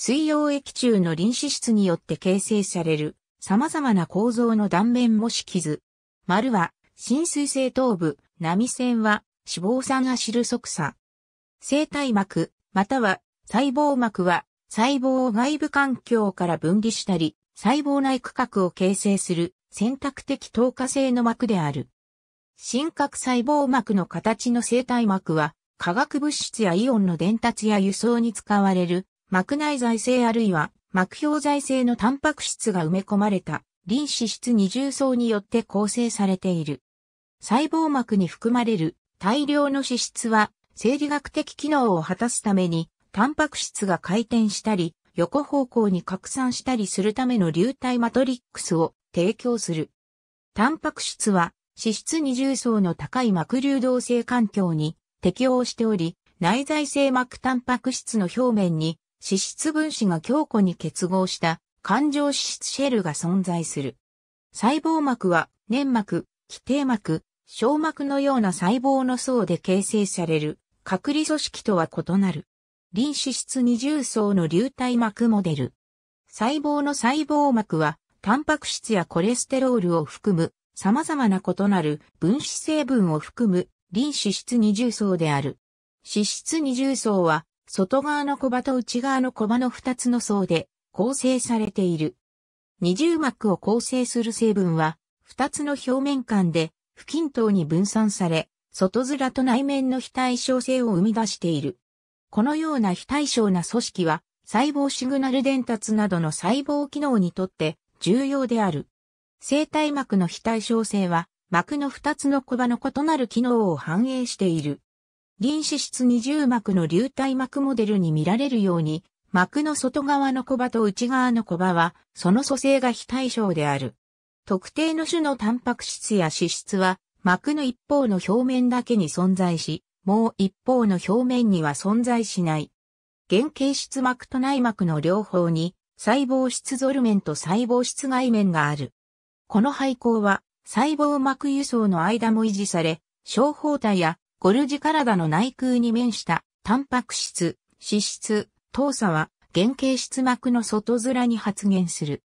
水溶液中の臨死質によって形成される様々な構造の断面模式図。丸は浸水性頭部、波線は脂肪酸アシル側鎖。生体膜、または細胞膜は細胞を外部環境から分離したり、細胞内区画を形成する選択的透過性の膜である。真核細胞膜の形の生体膜は化学物質やイオンの伝達や輸送に使われる膜内財政あるいは膜表財政のタンパク質が埋め込まれた臨脂質二重層によって構成されている。細胞膜に含まれる大量の脂質は生理学的機能を果たすためにタンパク質が回転したり横方向に拡散したりするための流体マトリックスを提供する。タンパク質は脂質二重層の高い膜流動性環境に適応しており、内在性膜タンパク質の表面に脂質分子が強固に結合した環状脂質シェルが存在する。細胞膜は粘膜、基底膜、小膜のような細胞の層で形成される隔離組織とは異なる。臨脂質二重層の流体膜モデル。細胞の細胞膜は、タンパク質やコレステロールを含む、様々な異なる分子成分を含む臨脂質二重層である。脂質二重層は、外側のコバと内側のコバの2つの層で構成されている。二重膜を構成する成分は、2つの表面間で不均等に分散され、外面と内面の非対称性を生み出している。このような非対称な組織は、細胞シグナル伝達などの細胞機能にとって重要である。生体膜の非対称性は、膜の2つのコバの異なる機能を反映している。臨死室二重膜の流体膜モデルに見られるように、膜の外側のコバと内側のコバは、その組成が非対称である。特定の種のタンパク質や脂質は、膜の一方の表面だけに存在し、もう一方の表面には存在しない。原型質膜と内膜の両方に、細胞質ゾル面と細胞質外面がある。この配合は、細胞膜輸送の間も維持され、小胞体やゴルジ体の内腔に面したタンパク質、脂質、糖鎖は原型質膜の外面に発現する。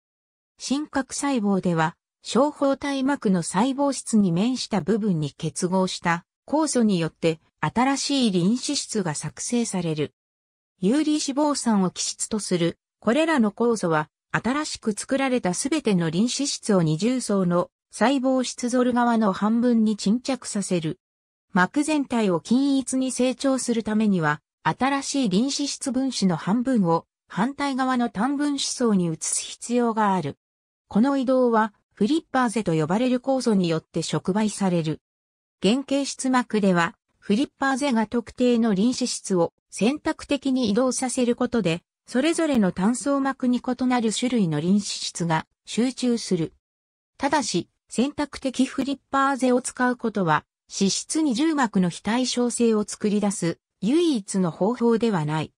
真核細胞では、小胞体膜の細胞質に面した部分に結合した酵素によって新しい臨脂質が作成される。有理脂肪酸を基質とする、これらの酵素は新しく作られたすべての臨脂質を二重層の細胞質ゾル側の半分に沈着させる。膜全体を均一に成長するためには、新しい臨死質分子の半分を反対側の単分子層に移す必要がある。この移動は、フリッパーゼと呼ばれる酵素によって触媒される。原型質膜では、フリッパーゼが特定の臨死質を選択的に移動させることで、それぞれの単層膜に異なる種類の臨死質が集中する。ただし、選択的フリッパーゼを使うことは、脂質二重膜の非対称性を作り出す唯一の方法ではない。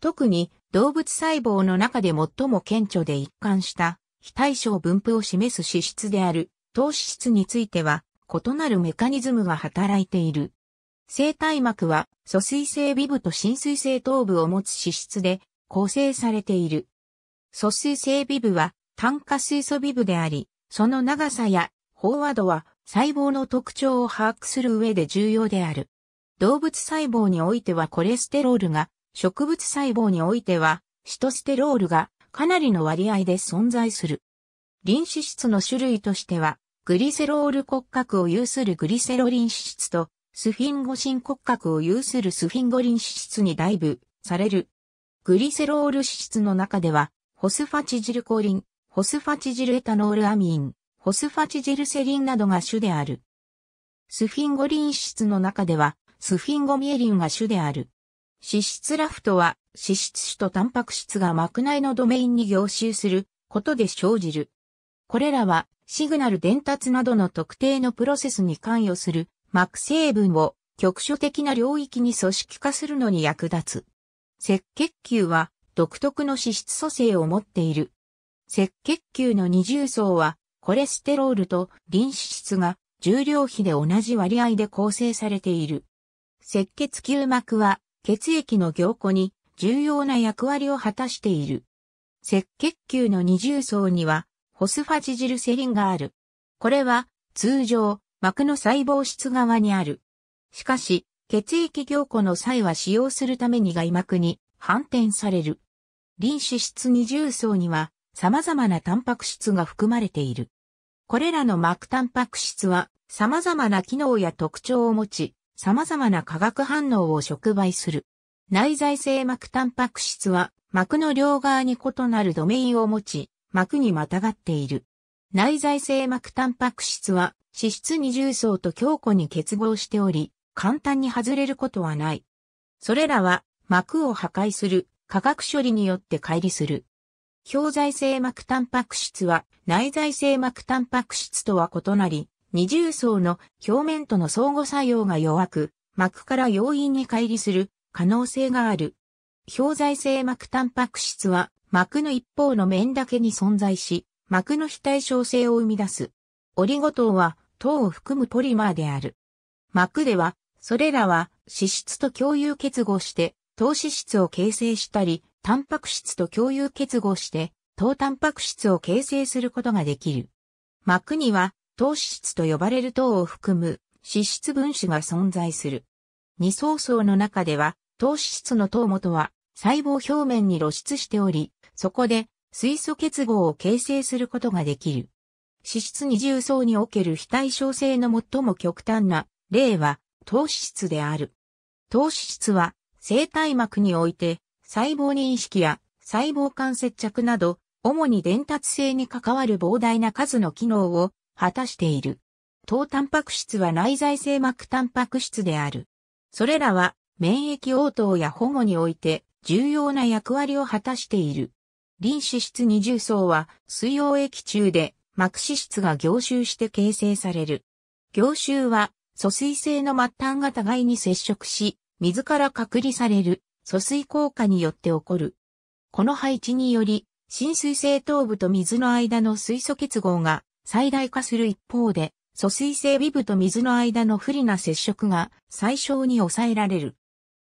特に動物細胞の中で最も顕著で一貫した非対称分布を示す脂質である糖脂質については異なるメカニズムが働いている。生体膜は疎水性微部と浸水性頭部を持つ脂質で構成されている。疎水性微部は炭化水素微部であり、その長さや飽和度は細胞の特徴を把握する上で重要である。動物細胞においてはコレステロールが、植物細胞においてはシトステロールがかなりの割合で存在する。臨脂質の種類としては、グリセロール骨格を有するグリセロリン脂質と、スフィンゴシン骨格を有するスフィンゴリン脂質に代ぶされる。グリセロール脂質の中では、ホスファチジルコリン、ホスファチジルエタノールアミン、ホスファチジルセリンなどが種である。スフィンゴリン質の中では、スフィンゴミエリンが種である。脂質ラフトは、脂質種とタンパク質が膜内のドメインに凝集することで生じる。これらは、シグナル伝達などの特定のプロセスに関与する膜成分を局所的な領域に組織化するのに役立つ。赤血球は独特の脂質組成を持っている。赤血球の二重層はコレステロールと臨脂質が重量比で同じ割合で構成されている。赤血球膜は血液の凝固に重要な役割を果たしている。赤血球の二重層にはホスファジジルセリンがある。これは通常膜の細胞質側にある。しかし血液凝固の際は使用するために外膜に反転される。臨脂質二重層には様々なタンパク質が含まれている。これらの膜タンパク質は様々な機能や特徴を持ち、様々な化学反応を触媒する。内在性膜タンパク質は膜の両側に異なるドメインを持ち、膜にまたがっている。内在性膜タンパク質は脂質二重層と強固に結合しており、簡単に外れることはない。それらは膜を破壊する化学処理によって乖離する。表在性膜タンパク質は内在性膜タンパク質とは異なり、二重層の表面との相互作用が弱く、膜から容易に乖離する可能性がある。表在性膜タンパク質は膜の一方の面だけに存在し、膜の非対称性を生み出す。オリゴ糖は糖を含むポリマーである。膜では、それらは脂質と共有結合して、糖脂質を形成したり、タンパク質と共有結合して、糖タンパク質を形成することができる。膜には、糖脂質と呼ばれる糖を含む脂質分子が存在する。二層層の中では、糖脂質の糖元は細胞表面に露出しており、そこで水素結合を形成することができる。脂質二重層における非対称性の最も極端な例は糖脂質である。糖脂質は生体膜において細胞認識や細胞間接着など、主に伝達性に関わる膨大な数の機能を果たしている。糖タンパク質は内在性膜タンパク質である。それらは免疫応答や保護において重要な役割を果たしている。臨脂質二重層は水溶液中で膜脂質が凝集して形成される。凝集は疎水性の末端が互いに接触し、水から隔離される疎水効果によって起こる。この配置により、浸水性頭部と水の間の水素結合が最大化する一方で、疎水性微部と水の間の不利な接触が最小に抑えられる。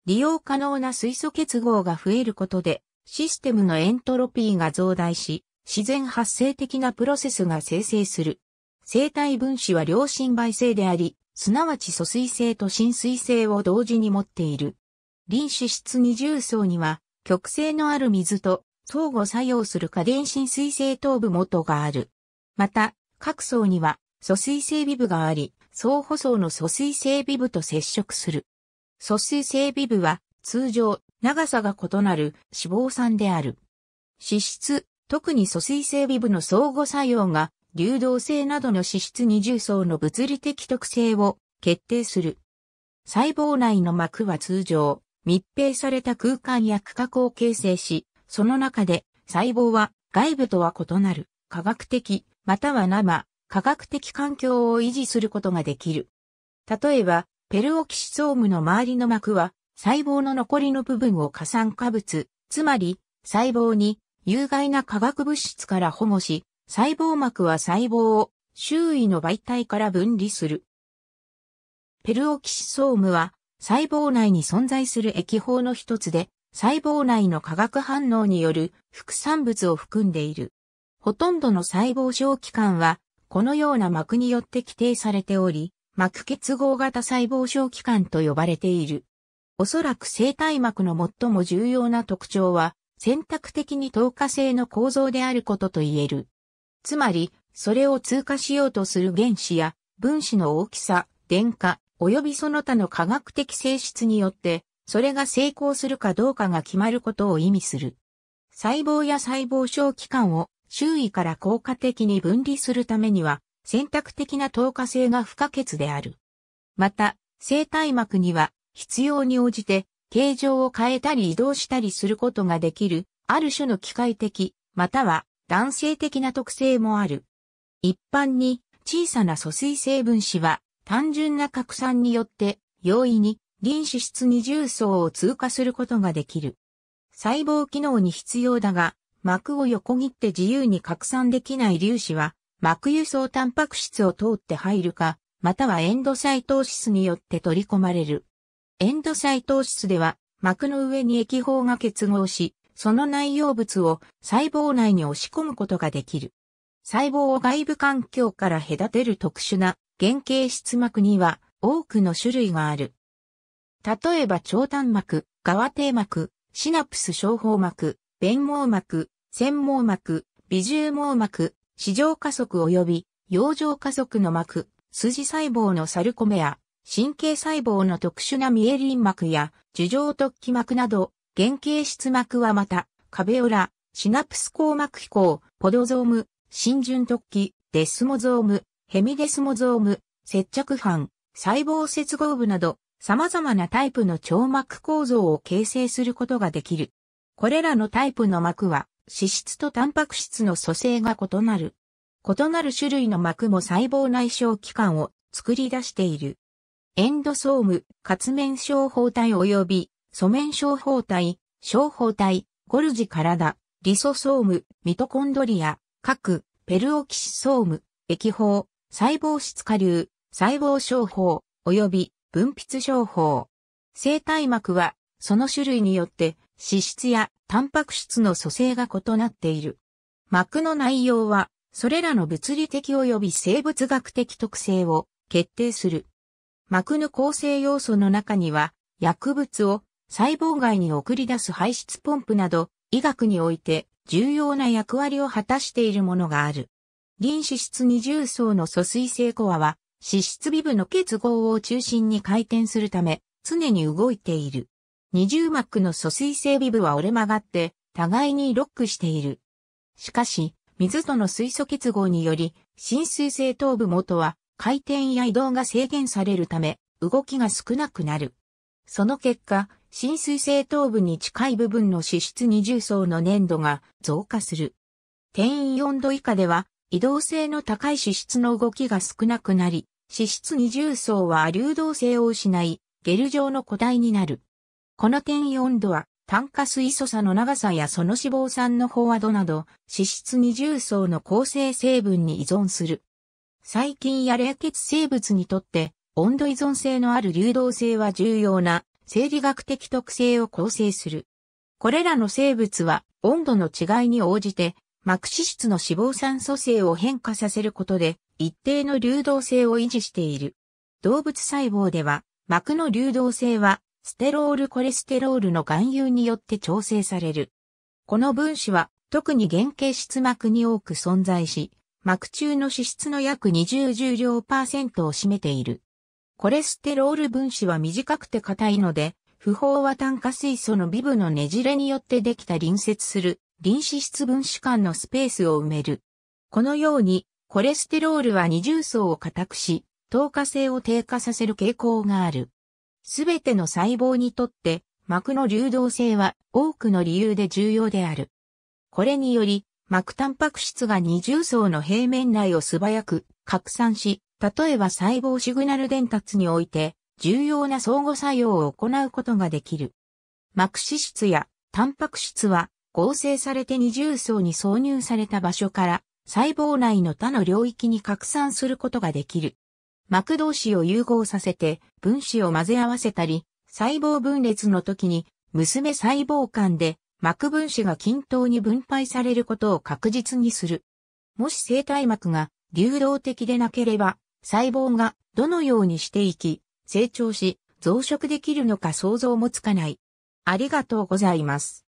利用可能な水素結合が増えることで、システムのエントロピーが増大し、自然発生的なプロセスが生成する。生体分子は良心媒性であり、すなわち疎水性と浸水性を同時に持っている。臨脂質二重層には、極性のある水と相互作用する過電浸水性頭部元がある。また、各層には、疎水性微部があり、相補層の疎水性微部と接触する。疎水性微部は、通常、長さが異なる脂肪酸である。脂質、特に疎水性微部の相互作用が、流動性などの脂質二重層の物理的特性を決定する。細胞内の膜は通常、密閉された空間や区画を形成し、その中で細胞は外部とは異なる科学的または生科学的環境を維持することができる。例えば、ペルオキシソームの周りの膜は細胞の残りの部分を加酸化物、つまり細胞に有害な化学物質から保護し、細胞膜は細胞を周囲の媒体から分離する。ペルオキシソームは細胞内に存在する液法の一つで、細胞内の化学反応による副産物を含んでいる。ほとんどの細胞小器官は、このような膜によって規定されており、膜結合型細胞小器官と呼ばれている。おそらく生体膜の最も重要な特徴は、選択的に透過性の構造であることと言える。つまり、それを通過しようとする原子や分子の大きさ、電化、及びその他の科学的性質によって、それが成功するかどうかが決まることを意味する。細胞や細胞小器官を周囲から効果的に分離するためには、選択的な透過性が不可欠である。また、生体膜には必要に応じて形状を変えたり移動したりすることができる、ある種の機械的、または男性的な特性もある。一般に小さな疎水成分子は単純な拡散によって容易に臨脂質二重層を通過することができる。細胞機能に必要だが、膜を横切って自由に拡散できない粒子は、膜輸送タンパク質を通って入るか、またはエンドサイトーシスによって取り込まれる。エンドサイトーシスでは、膜の上に液胞が結合し、その内容物を細胞内に押し込むことができる。細胞を外部環境から隔てる特殊な原型質膜には多くの種類がある。例えば長端膜、側底膜、シナプス小胞膜、弁網膜、繊網膜、微重網膜、四条加速及び養生加速の膜、筋細胞のサルコメア、神経細胞の特殊なミエリン膜や樹状突起膜など、原型質膜はまた、壁裏、シナプス硬膜飛行、ポドゾーム、浸純突起、デスモゾーム、ヘミデスモゾーム、接着板、細胞接合部など様々なタイプの腸膜構造を形成することができる。これらのタイプの膜は脂質とタンパク質の組成が異なる。異なる種類の膜も細胞内小器官を作り出している。エンドソーム、活面小胞体及び素面小胞体、小胞体、ゴルジ体、リソソーム、ミトコンドリア、核、ペルオキシソーム、液胞、細胞質下流、細胞症法、及び分泌症法。生体膜は、その種類によって脂質やタンパク質の組成が異なっている。膜の内容は、それらの物理的及び生物学的特性を決定する。膜の構成要素の中には、薬物を細胞外に送り出す排出ポンプなど、医学において重要な役割を果たしているものがある。臨脂質二重層の疎水性コアは、脂質微分の結合を中心に回転するため、常に動いている。二重膜の疎水性微分は折れ曲がって、互いにロックしている。しかし、水との水素結合により、浸水性頭部元は、回転や移動が制限されるため、動きが少なくなる。その結果、浸水性頭部に近い部分の脂質二重層の粘度が増加する。転移4度以下では移動性の高い脂質の動きが少なくなり、脂質二重層は流動性を失い、ゲル状の固体になる。この点温度は、炭化水素差の長さやその脂肪酸の飽和度など、脂質二重層の構成成分に依存する。細菌や冷血生物にとって、温度依存性のある流動性は重要な生理学的特性を構成する。これらの生物は温度の違いに応じて膜脂質の脂肪酸素性を変化させることで、一定の流動性を維持している。動物細胞では、膜の流動性は、ステロールコレステロールの含有によって調整される。この分子は、特に原型質膜に多く存在し、膜中の脂質の約20重量パーセントを占めている。コレステロール分子は短くて硬いので、不飽和炭化水素のビブのねじれによってできた隣接する臨脂質分子間のスペースを埋める。このように、コレステロールは二重層を固くし、透過性を低下させる傾向がある。すべての細胞にとって、膜の流動性は多くの理由で重要である。これにより、膜タンパク質が二重層の平面内を素早く拡散し、例えば細胞シグナル伝達において、重要な相互作用を行うことができる。膜脂質やタンパク質は合成されて二重層に挿入された場所から細胞内の他の領域に拡散することができる。膜同士を融合させて分子を混ぜ合わせたり、細胞分裂の時に娘細胞間で膜分子が均等に分配されることを確実にする。もし生体膜が流動的でなければ、細胞がどのようにしていき、成長し、増殖できるのか想像もつかない。ありがとうございます。